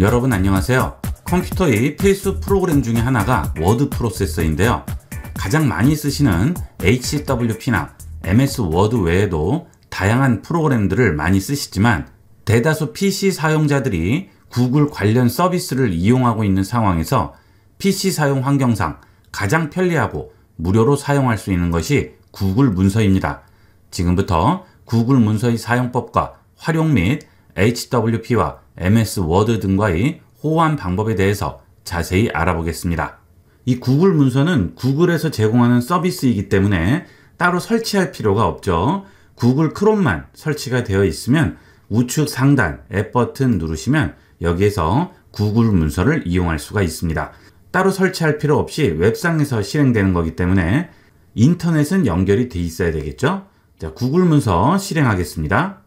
여러분 안녕하세요. 컴퓨터의 필수 프로그램 중에 하나가 워드 프로세서인데요. 가장 많이 쓰시는 HWP나 MS 워드 외에도 다양한 프로그램들을 많이 쓰시지만 대다수 PC 사용자들이 구글 관련 서비스를 이용하고 있는 상황에서 PC 사용 환경상 가장 편리하고 무료로 사용할 수 있는 것이 구글 문서입니다. 지금부터 구글 문서의 사용법과 활용 및 HWP와 MS 워드 등과의 호환 방법에 대해서 자세히 알아보겠습니다. 이 구글 문서는 구글에서 제공하는 서비스이기 때문에 따로 설치할 필요가 없죠. 구글 크롬만 설치가 되어 있으면 우측 상단 앱 버튼 누르시면 여기에서 구글 문서를 이용할 수가 있습니다. 따로 설치할 필요 없이 웹상에서 실행되는 거기 때문에 인터넷은 연결이 돼 있어야 되겠죠? 자, 구글 문서 실행하겠습니다.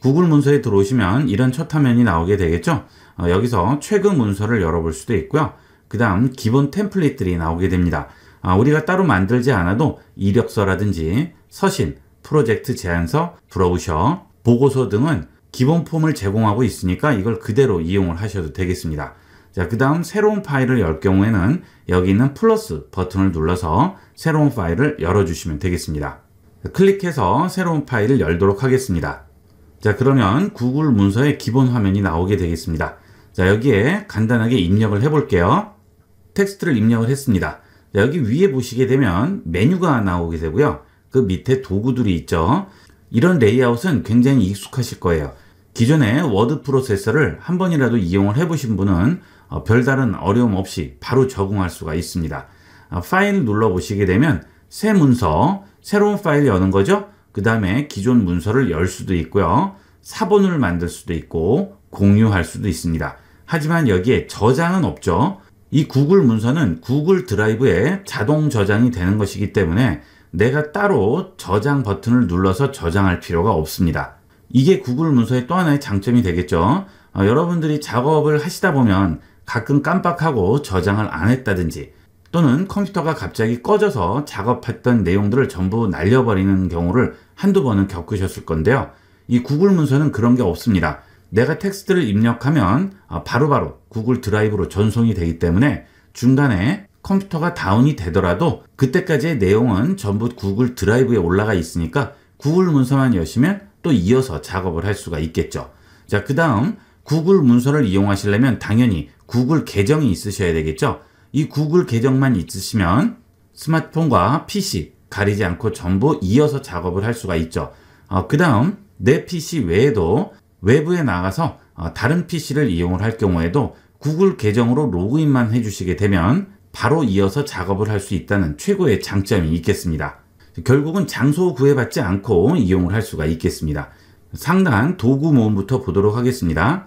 구글 문서에 들어오시면 이런 첫 화면이 나오게 되겠죠. 어, 여기서 최근 문서를 열어볼 수도 있고요. 그 다음 기본 템플릿들이 나오게 됩니다. 아, 우리가 따로 만들지 않아도 이력서라든지 서신, 프로젝트 제안서, 브로우셔, 보고서 등은 기본 폼을 제공하고 있으니까 이걸 그대로 이용을 하셔도 되겠습니다. 자, 그 다음 새로운 파일을 열 경우에는 여기 있는 플러스 버튼을 눌러서 새로운 파일을 열어주시면 되겠습니다. 클릭해서 새로운 파일을 열도록 하겠습니다. 자 그러면 구글 문서의 기본 화면이 나오게 되겠습니다. 자 여기에 간단하게 입력을 해볼게요. 텍스트를 입력을 했습니다. 자, 여기 위에 보시게 되면 메뉴가 나오게 되고요. 그 밑에 도구들이 있죠. 이런 레이아웃은 굉장히 익숙하실 거예요. 기존의 워드 프로세서를 한 번이라도 이용을 해보신 분은 어, 별다른 어려움 없이 바로 적응할 수가 있습니다. 아, 파일 눌러보시게 되면 새 문서, 새로운 파일 여는 거죠? 그 다음에 기존 문서를 열 수도 있고요. 사본을 만들 수도 있고 공유할 수도 있습니다. 하지만 여기에 저장은 없죠. 이 구글 문서는 구글 드라이브에 자동 저장이 되는 것이기 때문에 내가 따로 저장 버튼을 눌러서 저장할 필요가 없습니다. 이게 구글 문서의 또 하나의 장점이 되겠죠. 어, 여러분들이 작업을 하시다 보면 가끔 깜빡하고 저장을 안 했다든지 또는 컴퓨터가 갑자기 꺼져서 작업했던 내용들을 전부 날려버리는 경우를 한두 번은 겪으셨을 건데요. 이 구글 문서는 그런 게 없습니다. 내가 텍스트를 입력하면 아, 바로바로 바로 구글 드라이브로 전송이 되기 때문에 중간에 컴퓨터가 다운이 되더라도 그때까지의 내용은 전부 구글 드라이브에 올라가 있으니까 구글 문서만 여시면 또 이어서 작업을 할 수가 있겠죠. 자, 그 다음 구글 문서를 이용하시려면 당연히 구글 계정이 있으셔야 되겠죠. 이 구글 계정만 있으시면 스마트폰과 PC 가리지 않고 전부 이어서 작업을 할 수가 있죠. 어, 그 다음 내 PC 외에도 외부에 나가서 어, 다른 PC를 이용을 할 경우에도 구글 계정으로 로그인만 해주시게 되면 바로 이어서 작업을 할 수 있다는 최고의 장점이 있겠습니다. 결국은 장소 구애받지 않고 이용을 할 수가 있겠습니다. 상단 도구 모음부터 보도록 하겠습니다.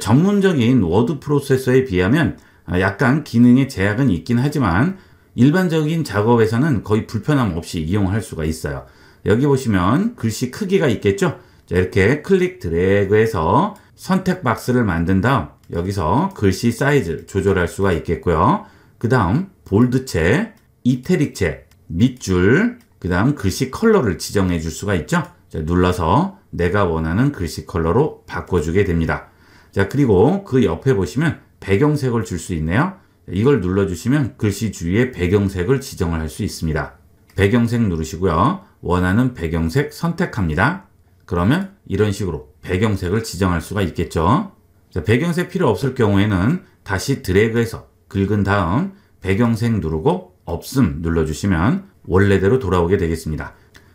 전문적인 워드 프로세서에 비하면 아, 약간 기능의 제약은 있긴 하지만 일반적인 작업에서는 거의 불편함 없이 이용할 수가 있어요. 여기 보시면 글씨 크기가 있겠죠? 자, 이렇게 클릭 드래그해서 선택 박스를 만든 다음 여기서 글씨 사이즈 조절할 수가 있겠고요. 그 다음 볼드체, 이태릭체, 밑줄, 그 다음 글씨 컬러를 지정해 줄 수가 있죠. 자, 눌러서 내가 원하는 글씨 컬러로 바꿔주게 됩니다. 자 그리고 그 옆에 보시면 배경색을 줄 수 있네요. 이걸 눌러주시면 글씨 주위에 배경색을 지정을 할 수 있습니다. 배경색 누르시고요. 원하는 배경색 선택합니다. 그러면 이런 식으로 배경색을 지정할 수가 있겠죠. 자, 배경색 필요 없을 경우에는 다시 드래그해서 긁은 다음 배경색 누르고 없음 눌러주시면 원래대로 돌아오게 되겠습니다.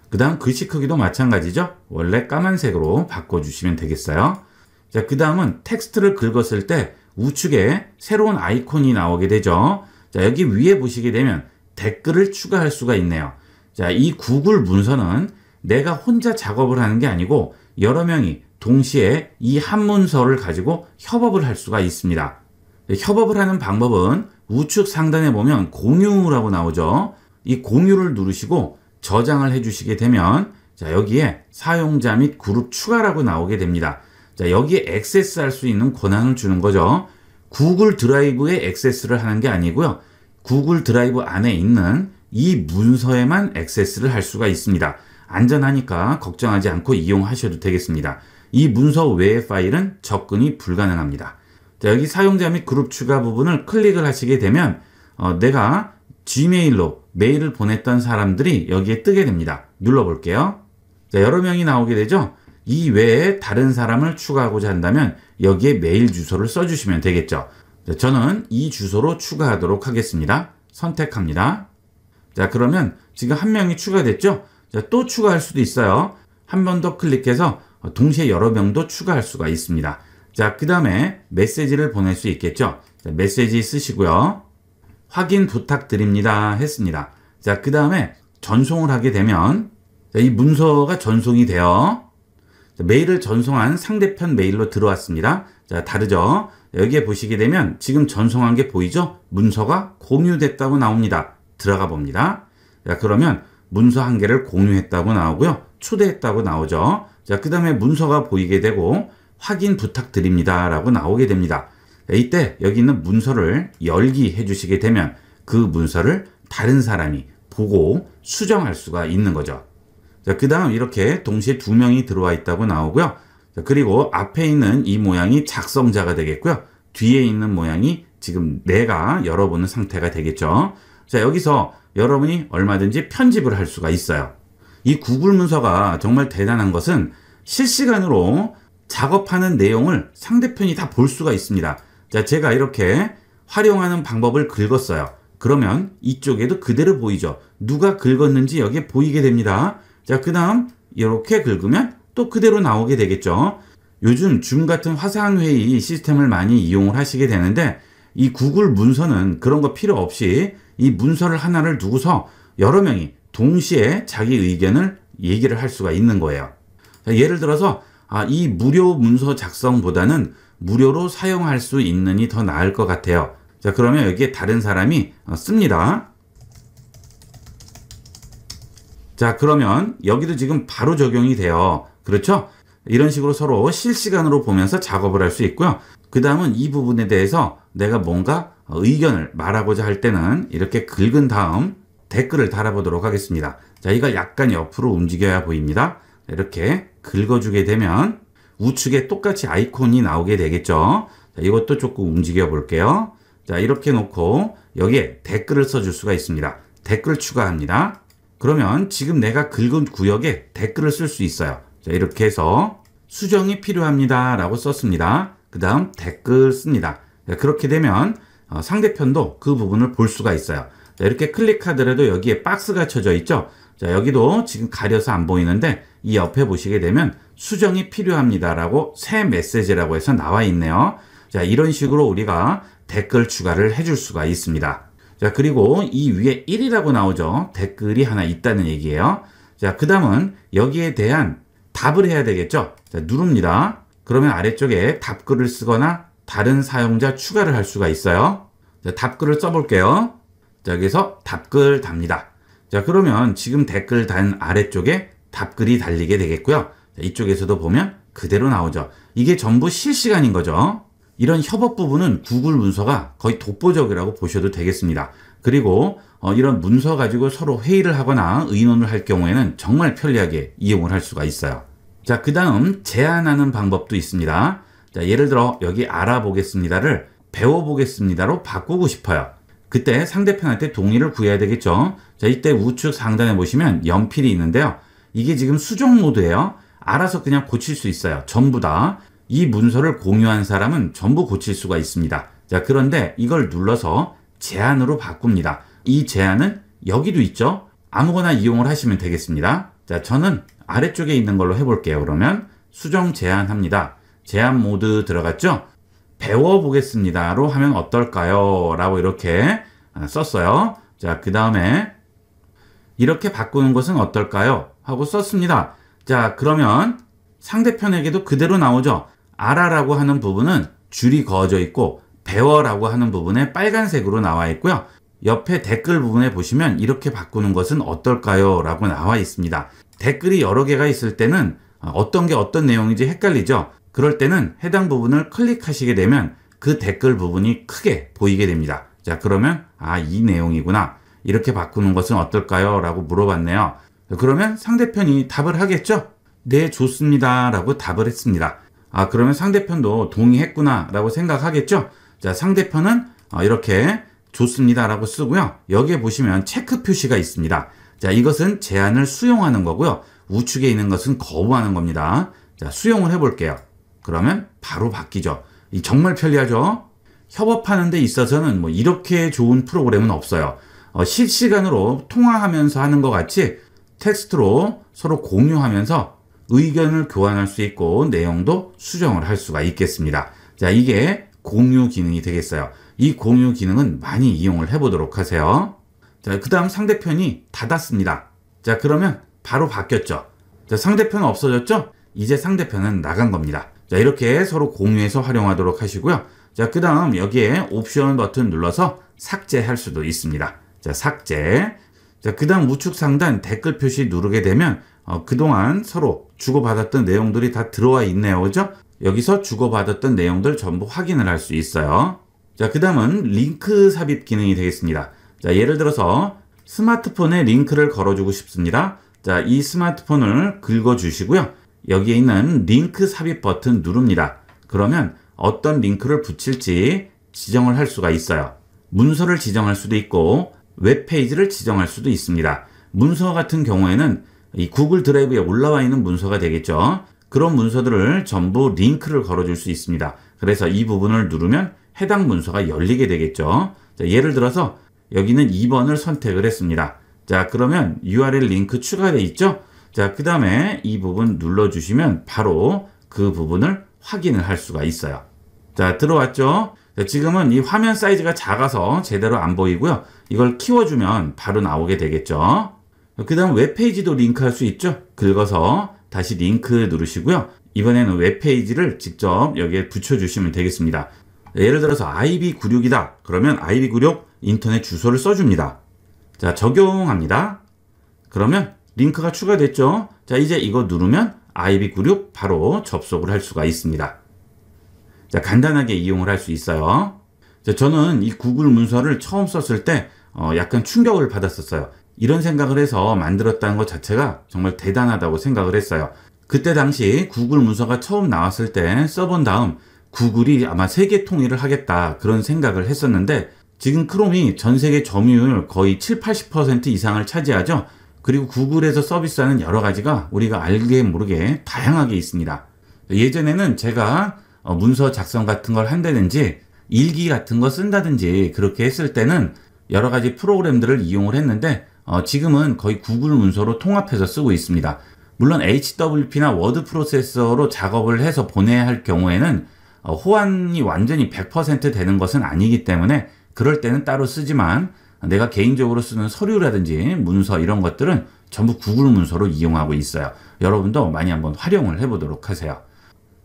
그 다음 글씨 크기도 마찬가지죠. 원래 까만색으로 바꿔주시면 되겠어요. 자, 그 다음은 텍스트를 긁었을 때 우측에 새로운 아이콘이 나오게 되죠. 자, 여기 위에 보시게 되면 댓글을 추가할 수가 있네요. 자, 이 구글 문서는 내가 혼자 작업을 하는 게 아니고 여러 명이 동시에 이 한 문서를 가지고 협업을 할 수가 있습니다. 네, 협업을 하는 방법은 우측 상단에 보면 공유라고 나오죠. 이 공유를 누르시고 저장을 해주시게 되면 자 여기에 사용자 및 그룹 추가라고 나오게 됩니다. 자 여기에 액세스할 수 있는 권한을 주는 거죠. 구글 드라이브에 액세스를 하는 게 아니고요. 구글 드라이브 안에 있는 이 문서에만 액세스를 할 수가 있습니다. 안전하니까 걱정하지 않고 이용하셔도 되겠습니다. 이 문서 외의 파일은 접근이 불가능합니다. 자, 여기 사용자 및 그룹 추가 부분을 클릭을 하시게 되면 어, 내가 Gmail로 메일을 보냈던 사람들이 여기에 뜨게 됩니다. 눌러볼게요. 자, 여러 명이 나오게 되죠. 이 외에 다른 사람을 추가하고자 한다면 여기에 메일 주소를 써주시면 되겠죠. 네, 저는 이 주소로 추가하도록 하겠습니다. 선택합니다. 자 그러면 지금 한 명이 추가됐죠? 자, 또 추가할 수도 있어요. 한 번 더 클릭해서 동시에 여러 명도 추가할 수가 있습니다. 자, 그 다음에 메시지를 보낼 수 있겠죠? 자, 메시지 쓰시고요. 확인 부탁드립니다 했습니다. 자, 그 다음에 전송을 하게 되면 자, 이 문서가 전송이 돼요. 메일을 전송한 상대편 메일로 들어왔습니다. 자, 다르죠? 여기에 보시게 되면 지금 전송한 게 보이죠? 문서가 공유됐다고 나옵니다. 들어가 봅니다. 자, 그러면 문서 한 개를 공유했다고 나오고요. 초대했다고 나오죠. 자, 그 다음에 문서가 보이게 되고 확인 부탁드립니다. 라고 나오게 됩니다. 이때 여기 있는 문서를 열기 해주시게 되면 그 문서를 다른 사람이 보고 수정할 수가 있는 거죠. 자, 그 다음 이렇게 동시에 두 명이 들어와 있다고 나오고요. 자, 그리고 앞에 있는 이 모양이 작성자가 되겠고요. 뒤에 있는 모양이 지금 내가 열어보는 상태가 되겠죠. 자, 여기서 여러분이 얼마든지 편집을 할 수가 있어요. 이 구글 문서가 정말 대단한 것은 실시간으로 작업하는 내용을 상대편이 다 볼 수가 있습니다. 자, 제가 이렇게 활용하는 방법을 긁었어요. 그러면 이쪽에도 그대로 보이죠. 누가 긁었는지 여기에 보이게 됩니다. 자, 그 다음 이렇게 긁으면 또 그대로 나오게 되겠죠. 요즘 줌 같은 화상회의 시스템을 많이 이용을 하시게 되는데 이 구글 문서는 그런 거 필요 없이 이 문서를 하나를 두고서 여러 명이 동시에 자기 의견을 얘기를 할 수가 있는 거예요. 자, 예를 들어서 아, 이 무료 문서 작성보다는 무료로 사용할 수 있느니 더 나을 것 같아요. 자, 그러면 여기에 다른 사람이 어, 씁니다. 자 그러면 여기도 지금 바로 적용이 돼요. 그렇죠? 이런 식으로 서로 실시간으로 보면서 작업을 할 수 있고요. 그 다음은 이 부분에 대해서 내가 뭔가 의견을 말하고자 할 때는 이렇게 긁은 다음 댓글을 달아보도록 하겠습니다. 자 이걸 약간 옆으로 움직여야 보입니다. 이렇게 긁어주게 되면 우측에 똑같이 아이콘이 나오게 되겠죠. 자, 이것도 조금 움직여 볼게요. 자 이렇게 놓고 여기에 댓글을 써줄 수가 있습니다. 댓글 추가합니다. 그러면 지금 내가 긁은 구역에 댓글을 쓸 수 있어요. 자, 이렇게 해서 수정이 필요합니다 라고 썼습니다. 그 다음 댓글 씁니다. 자, 그렇게 되면 어, 상대편도 그 부분을 볼 수가 있어요. 자, 이렇게 클릭하더라도 여기에 박스가 쳐져 있죠. 자, 여기도 지금 가려서 안 보이는데 이 옆에 보시게 되면 수정이 필요합니다라고 새 메시지라고 해서 나와 있네요. 자, 이런 식으로 우리가 댓글 추가를 해 줄 수가 있습니다. 자, 그리고 이 위에 1이라고 나오죠. 댓글이 하나 있다는 얘기예요. 자, 그 다음은 여기에 대한 답을 해야 되겠죠. 자, 누릅니다. 그러면 아래쪽에 답글을 쓰거나 다른 사용자 추가를 할 수가 있어요. 자, 답글을 써볼게요. 자, 여기서 답글 답니다. 자, 그러면 지금 댓글 단 아래쪽에 답글이 달리게 되겠고요. 자, 이쪽에서도 보면 그대로 나오죠. 이게 전부 실시간인 거죠. 이런 협업 부분은 구글 문서가 거의 독보적이라고 보셔도 되겠습니다. 그리고 어, 이런 문서 가지고 서로 회의를 하거나 의논을 할 경우에는 정말 편리하게 이용을 할 수가 있어요. 자, 그 다음 제안하는 방법도 있습니다. 자, 예를 들어 여기 알아보겠습니다를 배워보겠습니다로 바꾸고 싶어요. 그때 상대편한테 동의를 구해야 되겠죠. 자, 이때 우측 상단에 보시면 연필이 있는데요. 이게 지금 수정 모드예요. 알아서 그냥 고칠 수 있어요. 전부 다. 이 문서를 공유한 사람은 전부 고칠 수가 있습니다. 자, 그런데 이걸 눌러서 제한으로 바꿉니다. 이 제한은 여기도 있죠? 아무거나 이용을 하시면 되겠습니다. 자, 저는 아래쪽에 있는 걸로 해볼게요. 그러면 수정 제한합니다. 제한 모드 들어갔죠? 배워보겠습니다로 하면 어떨까요? 라고 이렇게 아, 썼어요. 자, 그 다음에 이렇게 바꾸는 것은 어떨까요? 하고 썼습니다. 자, 그러면 상대편에게도 그대로 나오죠? 알 아라라고 하는 부분은 줄이 그어져 있고 배워라고 하는 부분에 빨간색으로 나와 있고요. 옆에 댓글 부분에 보시면 이렇게 바꾸는 것은 어떨까요? 라고 나와 있습니다. 댓글이 여러 개가 있을 때는 어, 어떤 게 어떤 내용인지 헷갈리죠. 그럴 때는 해당 부분을 클릭하시게 되면 그 댓글 부분이 크게 보이게 됩니다. 자 그러면 아 이 내용이구나 이렇게 바꾸는 것은 어떨까요? 라고 물어봤네요. 그러면 상대편이 답을 하겠죠? 네 좋습니다 라고 답을 했습니다. 아 그러면 상대편도 동의했구나 라고 생각하겠죠 자 상대편은 어, 이렇게 좋습니다 라고 쓰고요 여기에 보시면 체크 표시가 있습니다 자 이것은 제안을 수용하는 거고요 우측에 있는 것은 거부하는 겁니다 자 수용을 해볼게요 그러면 바로 바뀌죠 정말 편리하죠 협업하는 데 있어서는 뭐 이렇게 좋은 프로그램은 없어요 어, 실시간으로 통화하면서 하는 것 같이 텍스트로 서로 공유하면서 의견을 교환할 수 있고 내용도 수정을 할 수가 있겠습니다. 자, 이게 공유 기능이 되겠어요. 이 공유 기능은 많이 이용을 해보도록 하세요. 자, 그 다음 상대편이 닫았습니다. 자, 그러면 바로 바뀌었죠. 자, 상대편은 없어졌죠? 이제 상대편은 나간 겁니다. 자, 이렇게 서로 공유해서 활용하도록 하시고요. 자, 그 다음 여기에 옵션 버튼 눌러서 삭제할 수도 있습니다. 자, 삭제. 자, 그 다음 우측 상단 댓글 표시 누르게 되면 어, 그동안 서로 주고받았던 내용들이 다 들어와 있네요. 그죠? 여기서 주고받았던 내용들 전부 확인을 할 수 있어요. 자, 그 다음은 링크 삽입 기능이 되겠습니다. 자, 예를 들어서 스마트폰에 링크를 걸어주고 싶습니다. 자, 이 스마트폰을 긁어주시고요. 여기에 있는 링크 삽입 버튼 누릅니다. 그러면 어떤 링크를 붙일지 지정을 할 수가 있어요. 문서를 지정할 수도 있고 웹페이지를 지정할 수도 있습니다. 문서 같은 경우에는 이 구글 드라이브에 올라와 있는 문서가 되겠죠. 그런 문서들을 전부 링크를 걸어줄 수 있습니다. 그래서 이 부분을 누르면 해당 문서가 열리게 되겠죠. 자, 예를 들어서 여기는 2번을 선택을 했습니다. 자 그러면 URL 링크 추가돼 있죠? 자 그 다음에 이 부분 눌러주시면 바로 그 부분을 확인을 할 수가 있어요. 자 들어왔죠? 자, 지금은 이 화면 사이즈가 작아서 제대로 안 보이고요. 이걸 키워주면 바로 나오게 되겠죠. 그 다음 웹페이지도 링크할 수 있죠 긁어서 다시 링크 누르시고요 이번에는 웹페이지를 직접 여기에 붙여주시면 되겠습니다 예를 들어서 IB96이다 그러면 IB96 인터넷 주소를 써줍니다 자 적용합니다 그러면 링크가 추가됐죠 자 이제 이거 누르면 IB96 바로 접속을 할 수가 있습니다 자 간단하게 이용을 할 수 있어요 자, 저는 이 구글 문서를 처음 썼을 때 어, 약간 충격을 받았었어요 이런 생각을 해서 만들었다는 것 자체가 정말 대단하다고 생각을 했어요. 그때 당시 구글 문서가 처음 나왔을 때 써본 다음 구글이 아마 세계 통일을 하겠다 그런 생각을 했었는데 지금 크롬이 전 세계 점유율 거의 7, 80% 이상을 차지하죠. 그리고 구글에서 서비스하는 여러 가지가 우리가 알게 모르게 다양하게 있습니다. 예전에는 제가 어, 문서 작성 같은 걸 한다든지 일기 같은 거 쓴다든지 그렇게 했을 때는 여러 가지 프로그램들을 이용을 했는데 어, 지금은 거의 구글 문서로 통합해서 쓰고 있습니다. 물론 HWP나 워드 프로세서로 작업을 해서 보내야 할 경우에는 어, 호환이 완전히 100% 되는 것은 아니기 때문에 그럴 때는 따로 쓰지만 내가 개인적으로 쓰는 서류라든지 문서 이런 것들은 전부 구글 문서로 이용하고 있어요. 여러분도 많이 한번 활용을 해보도록 하세요.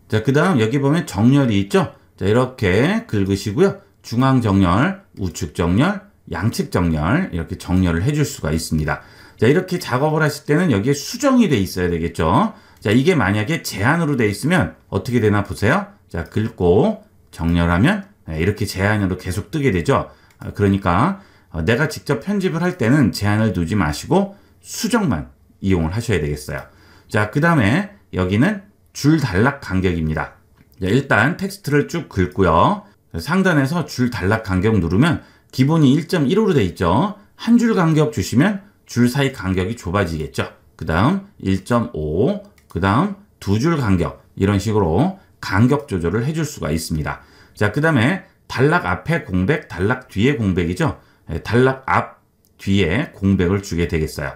자, 그 다음 여기 보면 정렬이 있죠? 자, 이렇게 긁으시고요. 중앙 정렬, 우측 정렬, 양측 정렬 이렇게 정렬을 해줄 수가 있습니다. 자 이렇게 작업을 하실 때는 여기에 수정이 돼 있어야 되겠죠. 자 이게 만약에 제한으로 돼 있으면 어떻게 되나 보세요. 자 긁고 정렬하면 네, 이렇게 제한으로 계속 뜨게 되죠. 아, 그러니까 어, 내가 직접 편집을 할 때는 제한을 두지 마시고 수정만 이용을 하셔야 되겠어요. 자 그 다음에 여기는 줄 단락 간격입니다. 자, 일단 텍스트를 쭉 긁고요. 상단에서 줄 단락 간격 누르면 기본이 1.15로 돼 있죠. 한 줄 간격 주시면 줄 사이 간격이 좁아지겠죠. 그 다음 1.5, 그 다음 두 줄 간격 이런 식으로 간격 조절을 해 줄 수가 있습니다. 자, 그 다음에 단락 앞에 공백, 단락 뒤에 공백이죠. 예, 단락 앞, 뒤에 공백을 주게 되겠어요.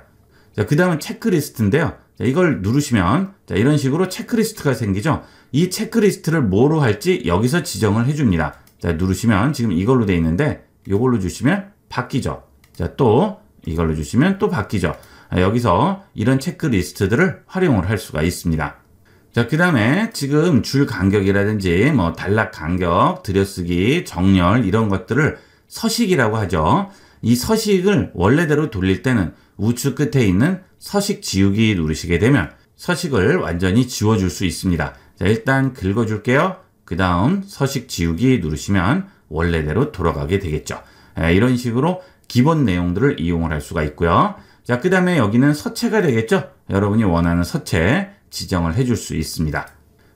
자, 그 다음은 체크리스트인데요. 자, 이걸 누르시면 자, 이런 식으로 체크리스트가 생기죠. 이 체크리스트를 뭐로 할지 여기서 지정을 해줍니다. 자, 누르시면 지금 이걸로 돼 있는데 이걸로 주시면 바뀌죠. 자, 또 이걸로 주시면 또 바뀌죠. 아, 여기서 이런 체크리스트들을 활용을 할 수가 있습니다. 자, 그 다음에 지금 줄 간격이라든지 뭐 단락 간격, 들여쓰기, 정렬 이런 것들을 서식이라고 하죠. 이 서식을 원래대로 돌릴 때는 우측 끝에 있는 서식 지우기 누르시게 되면 서식을 완전히 지워줄 수 있습니다. 자, 일단 긁어줄게요. 그 다음 서식 지우기 누르시면 원래대로 돌아가게 되겠죠. 예, 이런 식으로 기본 내용들을 이용을 할 수가 있고요. 자, 그 다음에 여기는 서체가 되겠죠. 여러분이 원하는 서체 지정을 해줄 수 있습니다.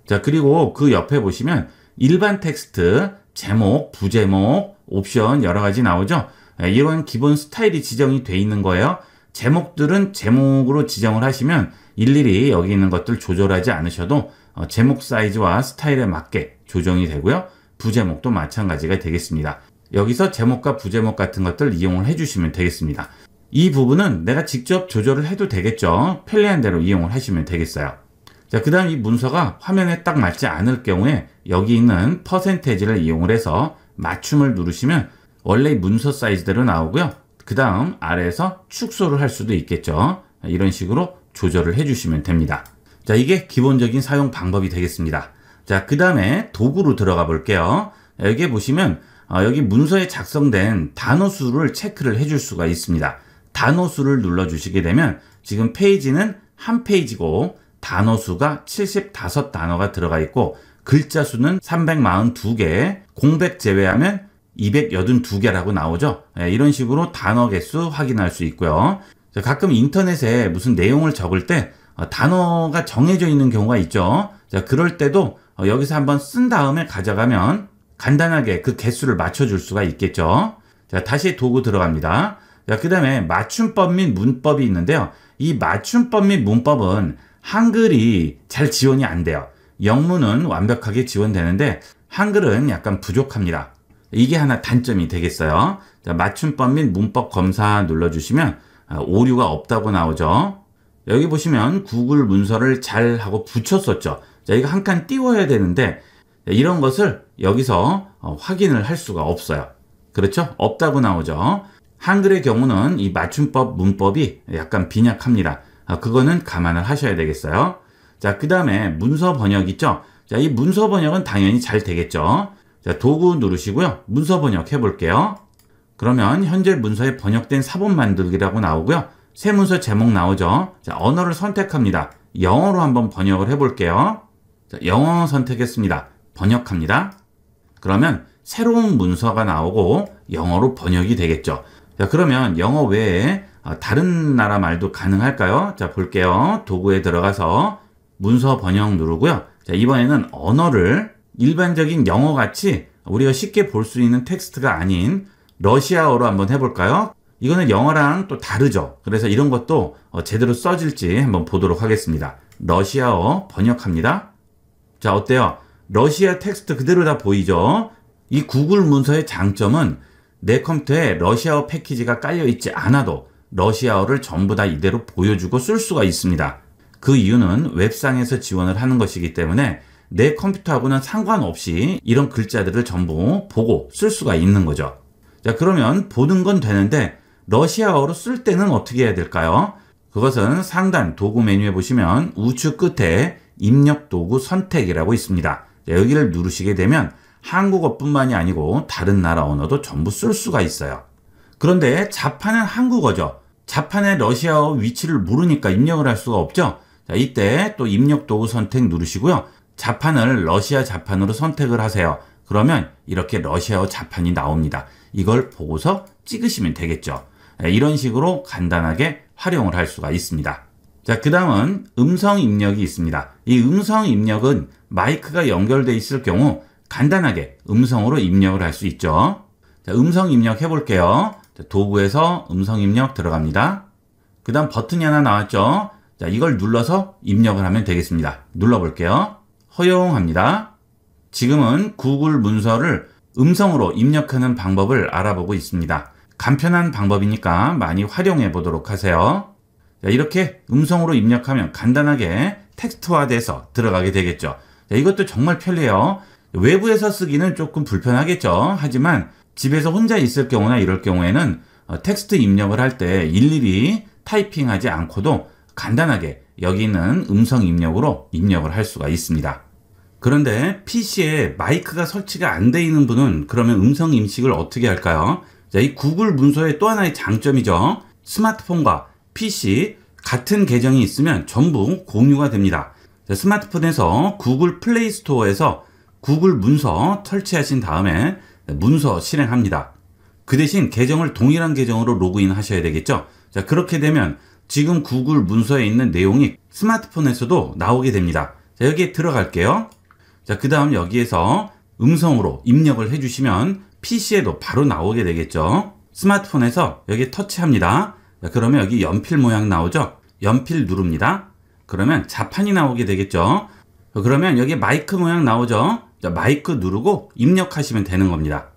자, 그리고 그 옆에 보시면 일반 텍스트, 제목, 부제목, 옵션 여러 가지 나오죠. 예, 이런 기본 스타일이 지정이 돼 있는 거예요. 제목들은 제목으로 지정을 하시면 일일이 여기 있는 것들 조절하지 않으셔도 어, 제목 사이즈와 스타일에 맞게 조정이 되고요. 부제목도 마찬가지가 되겠습니다. 여기서 제목과 부제목 같은 것들 이용을 해주시면 되겠습니다. 이 부분은 내가 직접 조절을 해도 되겠죠. 편리한 대로 이용을 하시면 되겠어요. 자, 그 다음 이 문서가 화면에 딱 맞지 않을 경우에 여기 있는 퍼센테이지를 이용을 해서 맞춤을 누르시면 원래 문서 사이즈대로 나오고요. 그 다음 아래에서 축소를 할 수도 있겠죠. 이런 식으로 조절을 해주시면 됩니다. 자, 이게 기본적인 사용 방법이 되겠습니다. 자, 그 다음에 도구로 들어가 볼게요. 여기에 보시면 어, 여기 문서에 작성된 단어 수를 체크를 해 줄 수가 있습니다. 단어 수를 눌러 주시게 되면 지금 페이지는 한 페이지고 단어 수가 75단어가 들어가 있고 글자 수는 342개, 공백 제외하면 282개라고 나오죠. 예, 이런 식으로 단어 개수 확인할 수 있고요. 자, 가끔 인터넷에 무슨 내용을 적을 때 어, 단어가 정해져 있는 경우가 있죠. 자, 그럴 때도 어, 여기서 한번 쓴 다음에 가져가면 간단하게 그 개수를 맞춰줄 수가 있겠죠. 자, 다시 도구 들어갑니다. 자, 그 다음에 맞춤법 및 문법이 있는데요. 이 맞춤법 및 문법은 한글이 잘 지원이 안 돼요. 영문은 완벽하게 지원되는데 한글은 약간 부족합니다. 이게 하나 단점이 되겠어요. 자, 맞춤법 및 문법 검사 눌러주시면 아, 오류가 없다고 나오죠. 여기 보시면 구글 문서를 잘 하고 붙였었죠. 자, 이거 한 칸 띄워야 되는데 이런 것을 여기서 어, 확인을 할 수가 없어요. 그렇죠? 없다고 나오죠. 한글의 경우는 이 맞춤법 문법이 약간 빈약합니다. 아, 그거는 감안을 하셔야 되겠어요. 자, 그 다음에 문서 번역 있죠? 자, 이 문서 번역은 당연히 잘 되겠죠. 자, 도구 누르시고요. 문서 번역 해볼게요. 그러면 현재 문서에 번역된 사본 만들기라고 나오고요. 새 문서 제목 나오죠. 자, 언어를 선택합니다. 영어로 한번 번역을 해볼게요. 영어 선택했습니다. 번역합니다. 그러면 새로운 문서가 나오고 영어로 번역이 되겠죠. 자, 그러면 영어 외에 아, 다른 나라 말도 가능할까요? 자, 볼게요. 도구에 들어가서 문서 번역 누르고요. 자, 이번에는 언어를 일반적인 영어 같이 우리가 쉽게 볼 수 있는 텍스트가 아닌 러시아어로 한번 해볼까요? 이거는 영어랑 또 다르죠. 그래서 이런 것도 어, 제대로 써질지 한번 보도록 하겠습니다. 러시아어 번역합니다. 자, 어때요? 러시아 텍스트 그대로 다 보이죠? 이 구글 문서의 장점은 내 컴퓨터에 러시아어 패키지가 깔려 있지 않아도 러시아어를 전부 다 이대로 보여주고 쓸 수가 있습니다. 그 이유는 웹상에서 지원을 하는 것이기 때문에 내 컴퓨터하고는 상관없이 이런 글자들을 전부 보고 쓸 수가 있는 거죠. 자, 그러면 보는 건 되는데 러시아어로 쓸 때는 어떻게 해야 될까요? 그것은 상단 도구 메뉴에 보시면 우측 끝에 입력 도구 선택이라고 있습니다. 여기를 누르시게 되면 한국어뿐만이 아니고 다른 나라 언어도 전부 쓸 수가 있어요. 그런데 자판은 한국어죠. 자판의 러시아어 위치를 모르니까 입력을 할 수가 없죠. 자, 이때 또 입력 도구 선택 누르시고요. 자판을 러시아 자판으로 선택을 하세요. 그러면 이렇게 러시아어 자판이 나옵니다. 이걸 보고서 찍으시면 되겠죠. 네, 이런 식으로 간단하게 활용을 할 수가 있습니다. 자, 그 다음은 음성 입력이 있습니다. 이 음성 입력은 마이크가 연결되어 있을 경우 간단하게 음성으로 입력을 할 수 있죠. 자, 음성 입력 해볼게요. 자, 도구에서 음성 입력 들어갑니다. 그 다음 버튼이 하나 나왔죠. 자, 이걸 눌러서 입력을 하면 되겠습니다. 눌러볼게요. 허용합니다. 지금은 구글 문서를 음성으로 입력하는 방법을 알아보고 있습니다. 간편한 방법이니까 많이 활용해 보도록 하세요. 자, 이렇게 음성으로 입력하면 간단하게 텍스트화돼서 들어가게 되겠죠. 자, 이것도 정말 편리해요. 외부에서 쓰기는 조금 불편하겠죠. 하지만 집에서 혼자 있을 경우나 이럴 경우에는 어, 텍스트 입력을 할 때 일일이 타이핑하지 않고도 간단하게 여기 있는 음성 입력으로 입력을 할 수가 있습니다. 그런데 PC에 마이크가 설치가 안 돼 있는 분은 그러면 음성 인식을 어떻게 할까요? 자, 이 구글 문서의 또 하나의 장점이죠. 스마트폰과 PC 같은 계정이 있으면 전부 공유가 됩니다. 스마트폰에서 구글 플레이 스토어에서 구글 문서 설치하신 다음에 문서 실행합니다. 그 대신 계정을 동일한 계정으로 로그인 하셔야 되겠죠. 자, 그렇게 되면 지금 구글 문서에 있는 내용이 스마트폰에서도 나오게 됩니다. 자, 여기에 들어갈게요. 자, 그 다음 여기에서 음성으로 입력을 해주시면 PC에도 바로 나오게 되겠죠. 스마트폰에서 여기 터치합니다. 그러면 여기 연필 모양 나오죠? 연필 누릅니다. 그러면 자판이 나오게 되겠죠? 그러면 여기 마이크 모양 나오죠? 마이크 누르고 입력하시면 되는 겁니다.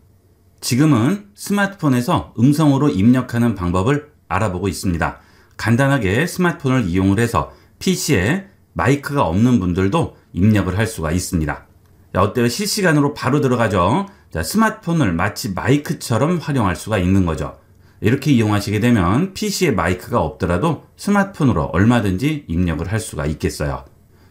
지금은 스마트폰에서 음성으로 입력하는 방법을 알아보고 있습니다. 간단하게 스마트폰을 이용을 해서 PC에 마이크가 없는 분들도 입력을 할 수가 있습니다. 자, 어때요? 실시간으로 바로 들어가죠? 자, 스마트폰을 마치 마이크처럼 활용할 수가 있는 거죠. 이렇게 이용하시게 되면 PC에 마이크가 없더라도 스마트폰으로 얼마든지 입력을 할 수가 있겠어요.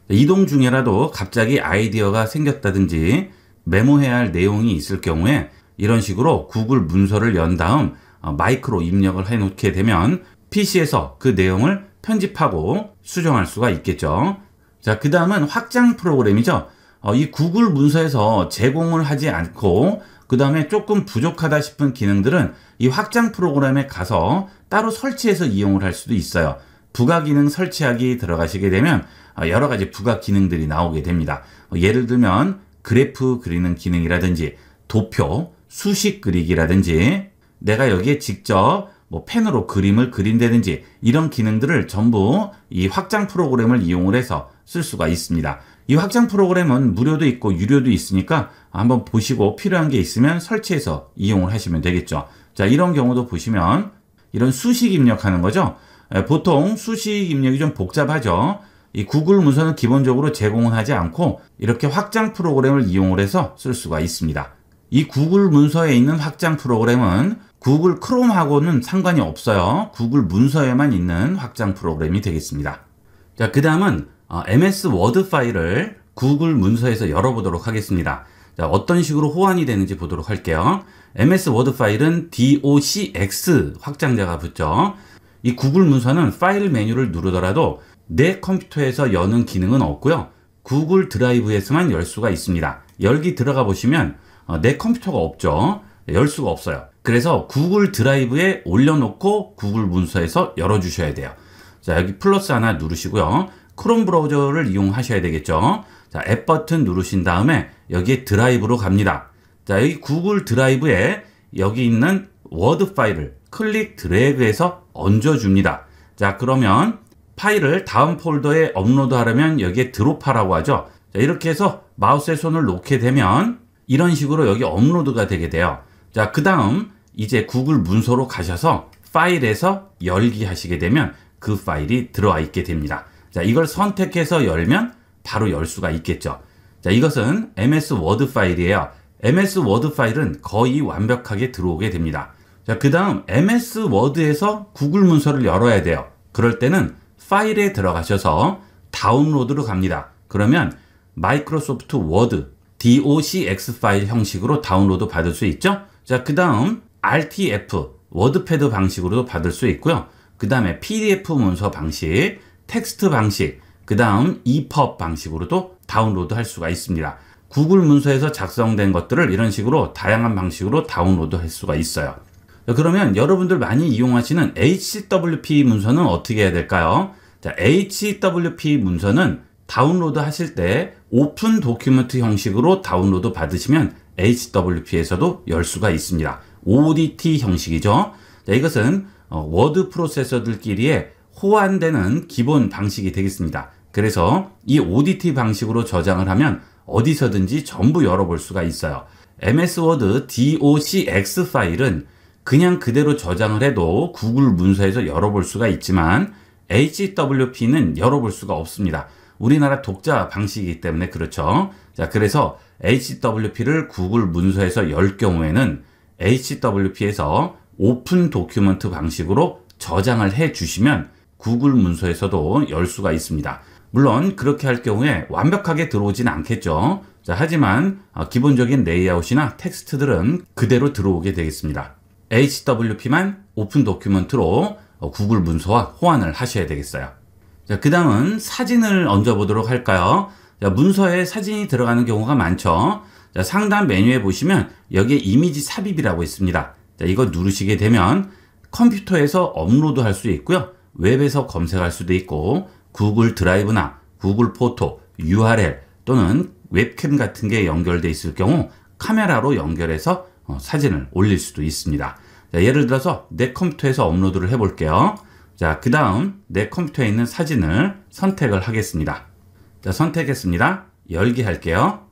이동 중이라도 갑자기 아이디어가 생겼다든지 메모해야 할 내용이 있을 경우에 이런 식으로 구글 문서를 연 다음 어, 마이크로 입력을 해 놓게 되면 PC에서 그 내용을 편집하고 수정할 수가 있겠죠. 자, 그 다음은 확장 프로그램이죠. 어, 이 구글 문서에서 제공을 하지 않고 그 다음에 조금 부족하다 싶은 기능들은 이 확장 프로그램에 가서 따로 설치해서 이용을 할 수도 있어요. 부가 기능 설치하기 들어가시게 되면 어, 여러 가지 부가 기능들이 나오게 됩니다. 어, 예를 들면 그래프 그리는 기능이라든지 도표, 수식 그리기라든지 내가 여기에 직접 뭐 펜으로 그림을 그린다든지 이런 기능들을 전부 이 확장 프로그램을 이용을 해서 쓸 수가 있습니다. 이 확장 프로그램은 무료도 있고 유료도 있으니까 한번 보시고 필요한 게 있으면 설치해서 이용을 하시면 되겠죠. 자 이런 경우도 보시면 이런 수식 입력하는 거죠. 예, 보통 수식 입력이 좀 복잡하죠. 이 구글 문서는 기본적으로 제공은 하지 않고 이렇게 확장 프로그램을 이용을 해서 쓸 수가 있습니다. 이 구글 문서에 있는 확장 프로그램은 구글 크롬하고는 상관이 없어요. 구글 문서에만 있는 확장 프로그램이 되겠습니다. 자, 그 다음은 MS 어, 워드 파일을 구글 문서에서 열어보도록 하겠습니다. 자, 어떤 식으로 호환이 되는지 보도록 할게요. MS 워드 파일은 DOCX 확장자가 붙죠. 이 구글 문서는 파일 메뉴를 누르더라도 내 컴퓨터에서 여는 기능은 없고요. 구글 드라이브에서만 열 수가 있습니다. 열기 들어가 보시면 어, 내 컴퓨터가 없죠. 열 수가 없어요. 그래서 구글 드라이브에 올려놓고 구글 문서에서 열어주셔야 돼요. 자, 여기 플러스 하나 누르시고요. 크롬 브라우저를 이용하셔야 되겠죠. 자, 앱 버튼 누르신 다음에 여기에 드라이브로 갑니다. 자, 여기 구글 드라이브에 여기 있는 워드 파일을 클릭 드래그해서 얹어줍니다. 자, 그러면 파일을 다음 폴더에 업로드하려면 여기에 드롭하라고 하죠. 자, 이렇게 해서 마우스에 손을 놓게 되면 이런 식으로 여기 업로드가 되게 돼요. 자, 그 다음 이제 구글 문서로 가셔서 파일에서 열기 하시게 되면 그 파일이 들어와 있게 됩니다. 자, 이걸 선택해서 열면 바로 열 수가 있겠죠. 자, 이것은 MS 워드 파일이에요. MS 워드 파일은 거의 완벽하게 들어오게 됩니다. 자, 그 다음 MS 워드에서 구글 문서를 열어야 돼요. 그럴 때는 파일에 들어가셔서 다운로드로 갑니다. 그러면 마이크로소프트 워드 docx 파일 형식으로 다운로드 받을 수 있죠. 자, 그 다음 RTF 워드패드 방식으로도 받을 수 있고요. 그 다음에 PDF 문서 방식, 텍스트 방식, 그 다음 EPUB 방식으로도 다운로드 할 수가 있습니다. 구글 문서에서 작성된 것들을 이런 식으로 다양한 방식으로 다운로드 할 수가 있어요. 그러면 여러분들 많이 이용하시는 HWP 문서는 어떻게 해야 될까요? 자, HWP 문서는 다운로드 하실 때 오픈 도큐먼트 형식으로 다운로드 받으시면 HWP에서도 열 수가 있습니다. ODT 형식이죠. 자, 이것은 어, 워드 프로세서들끼리의 호환되는 기본 방식이 되겠습니다. 그래서 이 ODT 방식으로 저장을 하면 어디서든지 전부 열어볼 수가 있어요. MS w 워드 docx 파일은 그냥 그대로 저장을 해도 구글 문서에서 열어볼 수가 있지만 HWP는 열어볼 수가 없습니다. 우리나라 독자 방식이기 때문에 그렇죠. 자, 그래서 HWP를 구글 문서에서 열 경우에는 HWP에서 오픈 도큐먼트 방식으로 저장을 해 주시면 구글 문서에서도 열 수가 있습니다. 물론 그렇게 할 경우에 완벽하게 들어오진 않겠죠. 자, 하지만 어, 기본적인 레이아웃이나 텍스트들은 그대로 들어오게 되겠습니다. HWP만 오픈 도큐먼트로 어, 구글 문서와 호환을 하셔야 되겠어요. 자, 그 다음은 사진을 얹어 보도록 할까요? 자, 문서에 사진이 들어가는 경우가 많죠. 자, 상단 메뉴에 보시면 여기에 이미지 삽입이라고 있습니다. 자, 이거 누르시게 되면 컴퓨터에서 업로드 할 수 있고요. 웹에서 검색할 수도 있고 구글 드라이브나 구글 포토, URL 또는 웹캠 같은 게 연결돼 있을 경우 카메라로 연결해서 어, 사진을 올릴 수도 있습니다. 자, 예를 들어서 내 컴퓨터에서 업로드를 해볼게요. 자, 그 다음 내 컴퓨터에 있는 사진을 선택을 하겠습니다. 자, 선택했습니다. 열기 할게요.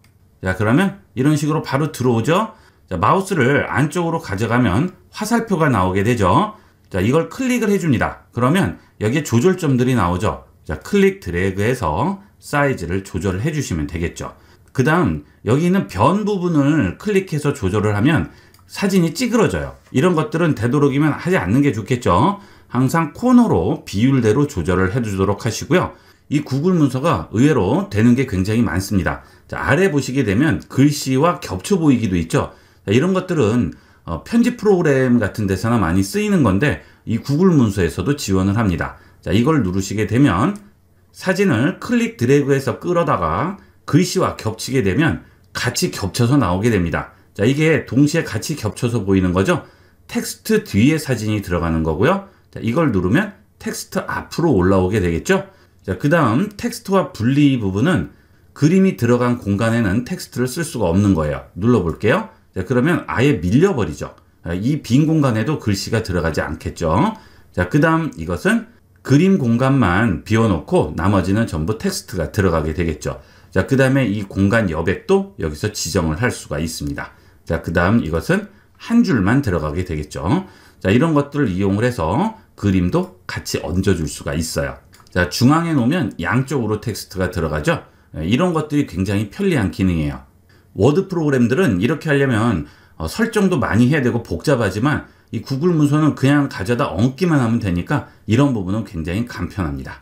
자, 그러면 이런 식으로 바로 들어오죠? 자, 마우스를 안쪽으로 가져가면 화살표가 나오게 되죠. 자, 이걸 클릭을 해줍니다. 그러면 여기에 조절점들이 나오죠. 자, 클릭 드래그해서 사이즈를 조절을 해주시면 되겠죠. 그 다음 여기 있는 변 부분을 클릭해서 조절을 하면 사진이 찌그러져요. 이런 것들은 되도록이면 하지 않는 게 좋겠죠. 항상 코너로 비율대로 조절을 해주도록 하시고요. 이 구글 문서가 의외로 되는 게 굉장히 많습니다. 자, 아래 보시게 되면 글씨와 겹쳐 보이기도 있죠. 자, 이런 것들은 어, 편집 프로그램 같은 데서나 많이 쓰이는 건데 이 구글 문서에서도 지원을 합니다. 자, 이걸 누르시게 되면 사진을 클릭 드래그해서 끌어다가 글씨와 겹치게 되면 같이 겹쳐서 나오게 됩니다. 자, 이게 동시에 같이 겹쳐서 보이는 거죠. 텍스트 뒤에 사진이 들어가는 거고요. 자, 이걸 누르면 텍스트 앞으로 올라오게 되겠죠. 자, 그 다음 텍스트와 분리 부분은 그림이 들어간 공간에는 텍스트를 쓸 수가 없는 거예요. 눌러볼게요. 자, 그러면 아예 밀려버리죠. 아, 이빈 공간에도 글씨가 들어가지 않겠죠. 자, 그 다음 이것은 그림 공간만 비워놓고 나머지는 전부 텍스트가 들어가게 되겠죠. 자, 그 다음에 이 공간 여백도 여기서 지정을 할 수가 있습니다. 자, 그 다음 이것은 한 줄만 들어가게 되겠죠. 자, 이런 것들을 이용을 해서 그림도 같이 얹어줄 수가 있어요. 자, 중앙에 놓으면 양쪽으로 텍스트가 들어가죠. 예, 이런 것들이 굉장히 편리한 기능이에요. 워드 프로그램들은 이렇게 하려면 어, 설정도 많이 해야 되고 복잡하지만 이 구글 문서는 그냥 가져다 얹기만 하면 되니까 이런 부분은 굉장히 간편합니다.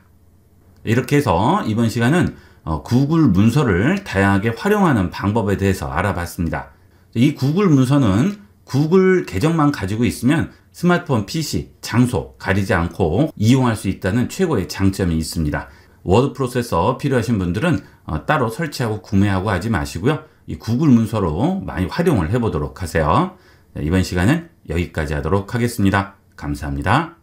이렇게 해서 이번 시간은 어, 구글 문서를 다양하게 활용하는 방법에 대해서 알아봤습니다. 이 구글 문서는 구글 계정만 가지고 있으면 스마트폰, PC, 장소 가리지 않고 이용할 수 있다는 최고의 장점이 있습니다. 워드 프로세서 필요하신 분들은 어, 따로 설치하고 구매하고 하지 마시고요. 이 구글 문서로 많이 활용을 해보도록 하세요. 네, 이번 시간은 여기까지 하도록 하겠습니다. 감사합니다.